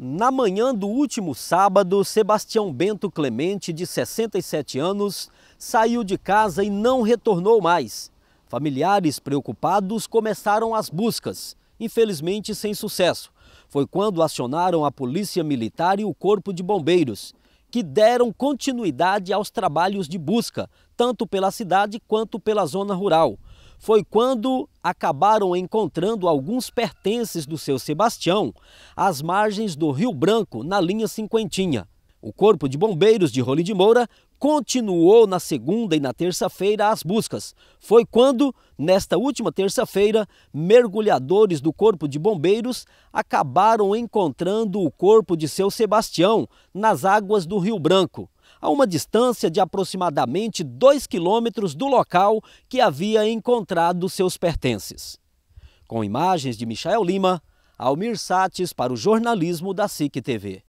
Na manhã do último sábado, Sebastião Bento Clemente, de 67 anos, saiu de casa e não retornou mais. Familiares preocupados começaram as buscas, infelizmente sem sucesso. Foi quando acionaram a Polícia Militar e o Corpo de Bombeiros, que deram continuidade aos trabalhos de busca, tanto pela cidade quanto pela zona rural foi quando acabaram encontrando alguns pertences do seu Sebastião às margens do Rio Branco, na linha Cinquentinha. O Corpo de Bombeiros de Rolim de Moura continuou na segunda e na terça-feira as buscas. Foi quando, nesta última terça-feira, mergulhadores do Corpo de Bombeiros acabaram encontrando o corpo de seu Sebastião nas águas do Rio Branco, a uma distância de aproximadamente 2 quilômetros do local que havia encontrado seus pertences. Com imagens de Michael Lima, Almir Sates para o jornalismo da SIC TV.